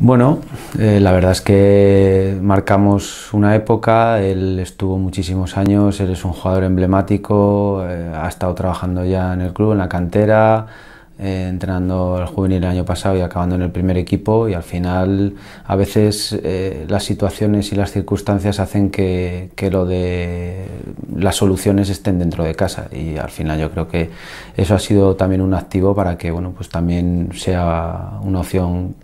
Bueno, eh, la verdad es que marcamos una época, él estuvo muchísimos años, él es un jugador emblemático, eh, ha estado trabajando ya en el club, en la cantera, eh, entrenando al juvenil el año pasado y acabando en el primer equipo y al final a veces las situaciones y las circunstancias hacen que, que lo de las soluciones estén dentro de casa y al final yo creo que eso ha sido también un activo para que bueno pues también sea una opción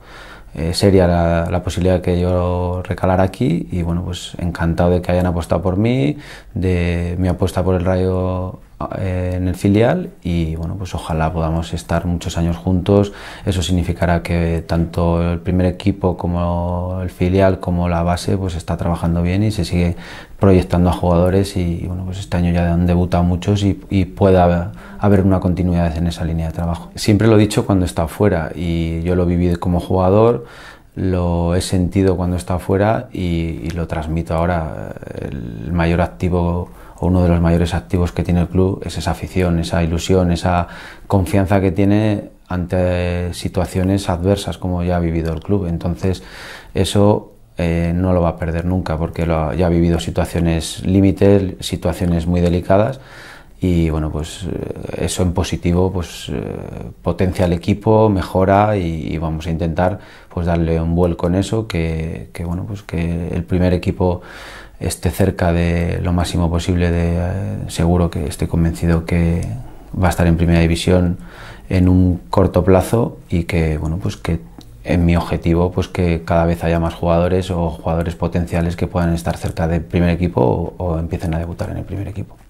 sería eh, seria la, la, posibilidad que yo recalara aquí y bueno, pues encantado de que hayan apostado por mí, de mi apuesta por el Rayo eh, en el filial y bueno pues ojalá podamos estar muchos años juntos eso significará que tanto el primer equipo como el filial como la base pues está trabajando bien y se sigue proyectando a jugadores y bueno pues este año ya han debutado muchos y, pueda haber una continuidad en esa línea de trabajo siempre lo he dicho cuando está fuera y yo lo viví como jugador lo he sentido cuando está fuera y lo transmito ahora eh, el mayor activo uno de los mayores activos que tiene el club es esa afición, esa ilusión, esa confianza que tiene ante situaciones adversas como ya ha vivido el club. Entonces, eso eh, no lo va a perder nunca porque ya ha vivido situaciones límites, situaciones muy delicadas y bueno, pues eh, eso en positivo pues eh, potencia al equipo, mejora y, vamos a intentar pues darle un vuelco en eso, que, bueno, pues que el primer equipo esté cerca de lo máximo posible de eh, seguro que estoy convencido que va a estar en primera división en un corto plazo y que bueno, pues que en mi objetivo pues que cada vez haya más jugadores o jugadores potenciales que puedan estar cerca del primer equipo o empiecen a debutar en el primer equipo.